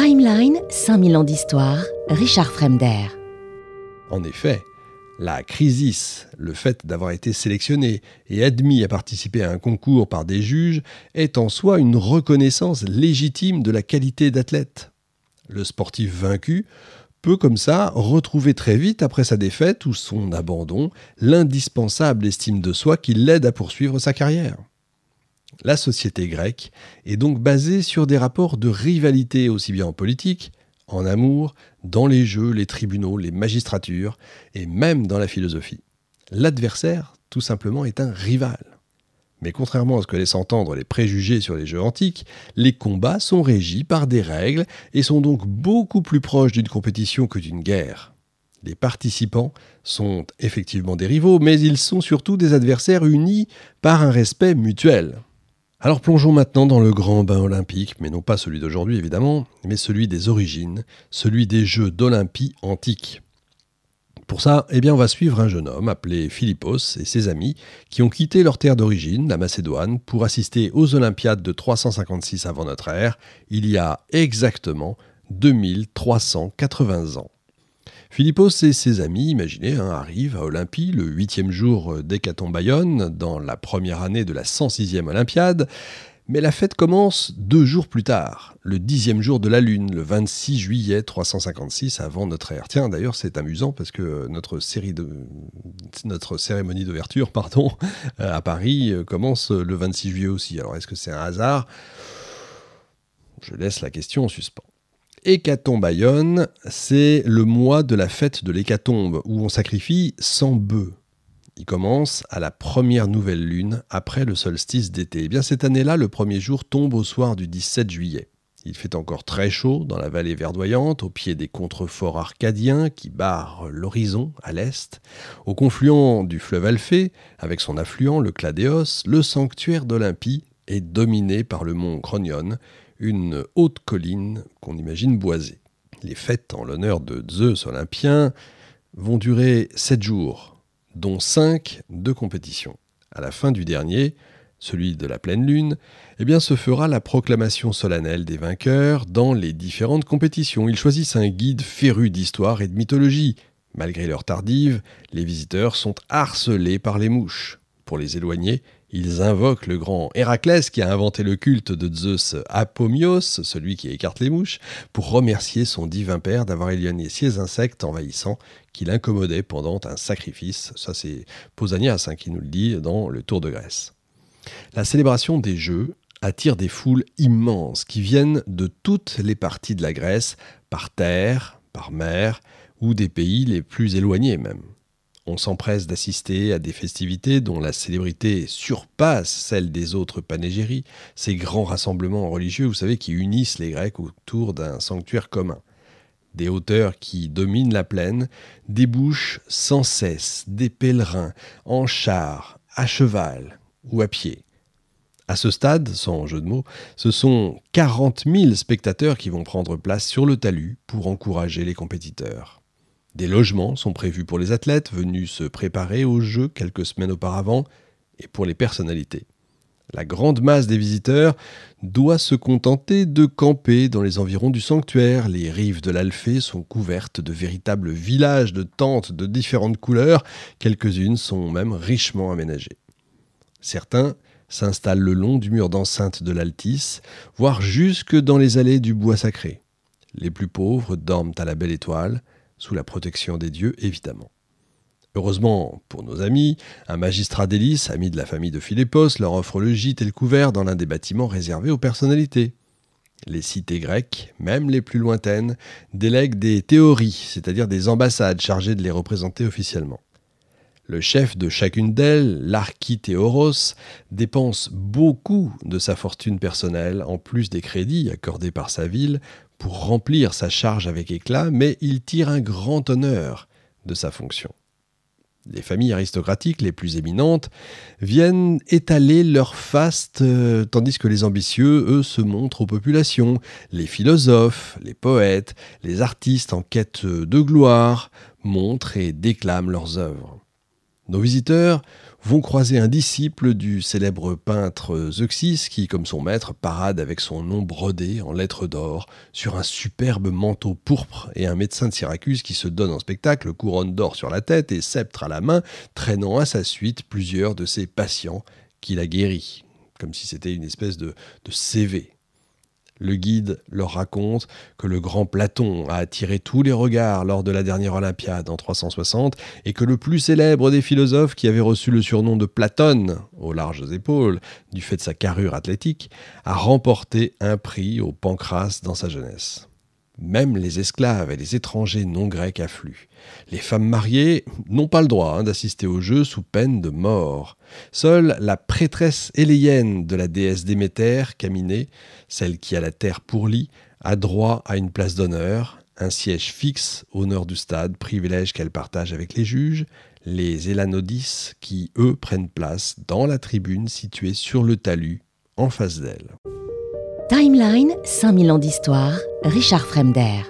Timeline 5000 ans d'histoire, Richard Fremder. En effet, la crise, le fait d'avoir été sélectionné et admis à participer à un concours par des juges, est en soi une reconnaissance légitime de la qualité d'athlète. Le sportif vaincu peut comme ça retrouver très vite après sa défaite ou son abandon l'indispensable estime de soi qui l'aide à poursuivre sa carrière. La société grecque est donc basée sur des rapports de rivalité aussi bien en politique, en amour, dans les jeux, les tribunaux, les magistratures et même dans la philosophie. L'adversaire, tout simplement, est un rival. Mais contrairement à ce que laissent entendre les préjugés sur les jeux antiques, les combats sont régis par des règles et sont donc beaucoup plus proches d'une compétition que d'une guerre. Les participants sont effectivement des rivaux, mais ils sont surtout des adversaires unis par un respect mutuel. Alors plongeons maintenant dans le grand bain olympique, mais non pas celui d'aujourd'hui évidemment, mais celui des origines, celui des Jeux d'Olympie antiques. Pour ça, eh bien, on va suivre un jeune homme appelé Philippos et ses amis qui ont quitté leur terre d'origine, la Macédoine, pour assister aux Olympiades de 356 avant notre ère, il y a exactement 2380 ans. Philippos et ses amis, imaginez, hein, arrivent à Olympie le huitième jour d'Hécaton Bayonne, dans la première année de la 106e Olympiade. Mais la fête commence deux jours plus tard, le dixième jour de la Lune, le 26 juillet 356 avant notre ère. Tiens, d'ailleurs, c'est amusant parce que notre, série de, notre cérémonie d'ouverture euh, à Paris euh, commence le 26 juillet aussi. Alors, est-ce que c'est un hasard Je laisse la question en suspens. Hécatombe c'est le mois de la fête de l'hécatombe où on sacrifie 100 bœufs. Il commence à la première nouvelle lune après le solstice d'été. Eh bien cette année-là, le premier jour tombe au soir du 17 juillet. Il fait encore très chaud dans la vallée verdoyante, au pied des contreforts arcadiens qui barrent l'horizon à l'est. Au confluent du fleuve Alphée, avec son affluent le Cladéos, le sanctuaire d'Olympie est dominé par le mont Cronion, une haute colline qu'on imagine boisée. Les fêtes en l'honneur de Zeus olympien vont durer sept jours, dont cinq de compétition. À la fin du dernier, celui de la pleine lune, eh bien se fera la proclamation solennelle des vainqueurs dans les différentes compétitions. Ils choisissent un guide féru d'histoire et de mythologie. Malgré leur tardive, les visiteurs sont harcelés par les mouches. Pour les éloigner, ils invoquent le grand Héraclès qui a inventé le culte de Zeus Apomios, celui qui écarte les mouches, pour remercier son divin père d'avoir éliminé ces insectes envahissants qui l'incommodaient pendant un sacrifice. Ça, c'est Posanias hein, qui nous le dit dans le Tour de Grèce. La célébration des Jeux attire des foules immenses qui viennent de toutes les parties de la Grèce, par terre, par mer, ou des pays les plus éloignés même. On s'empresse d'assister à des festivités dont la célébrité surpasse celle des autres panégéries, ces grands rassemblements religieux, vous savez, qui unissent les Grecs autour d'un sanctuaire commun. Des hauteurs qui dominent la plaine débouchent sans cesse des pèlerins en char, à cheval ou à pied. À ce stade, sans jeu de mots, ce sont 40 000 spectateurs qui vont prendre place sur le talus pour encourager les compétiteurs. Des logements sont prévus pour les athlètes venus se préparer aux Jeux quelques semaines auparavant et pour les personnalités. La grande masse des visiteurs doit se contenter de camper dans les environs du sanctuaire. Les rives de l'Alphée sont couvertes de véritables villages de tentes de différentes couleurs, quelques-unes sont même richement aménagées. Certains s'installent le long du mur d'enceinte de l'Altis, voire jusque dans les allées du bois sacré. Les plus pauvres dorment à la belle étoile, sous la protection des dieux évidemment. Heureusement pour nos amis, un magistrat d'hélice, ami de la famille de Philippos, leur offre le gîte et le couvert dans l'un des bâtiments réservés aux personnalités. Les cités grecques, même les plus lointaines, délèguent des théories, c'est-à-dire des ambassades chargées de les représenter officiellement. Le chef de chacune d'elles, l'Architeoros, dépense beaucoup de sa fortune personnelle, en plus des crédits accordés par sa ville, pour remplir sa charge avec éclat, mais il tire un grand honneur de sa fonction. Les familles aristocratiques les plus éminentes viennent étaler leur faste, euh, tandis que les ambitieux, eux, se montrent aux populations, les philosophes, les poètes, les artistes en quête de gloire, montrent et déclament leurs œuvres. Nos visiteurs vont croiser un disciple du célèbre peintre Zeuxis qui, comme son maître, parade avec son nom brodé en lettres d'or sur un superbe manteau pourpre et un médecin de Syracuse qui se donne en spectacle, couronne d'or sur la tête et sceptre à la main, traînant à sa suite plusieurs de ses patients qu'il a guéris, comme si c'était une espèce de, de CV le guide leur raconte que le grand Platon a attiré tous les regards lors de la dernière Olympiade en 360 et que le plus célèbre des philosophes qui avait reçu le surnom de Platone aux larges épaules du fait de sa carrure athlétique a remporté un prix au Pancras dans sa jeunesse. Même les esclaves et les étrangers non grecs affluent. Les femmes mariées n'ont pas le droit hein, d'assister au jeu sous peine de mort. Seule la prêtresse éléienne de la déesse Déméter, Caminée, celle qui a la terre pour lit, a droit à une place d'honneur, un siège fixe au nord du stade, privilège qu'elle partage avec les juges, les Elanodis qui, eux, prennent place dans la tribune située sur le talus en face d'elle. Timeline, 5000 ans d'histoire, Richard Fremder.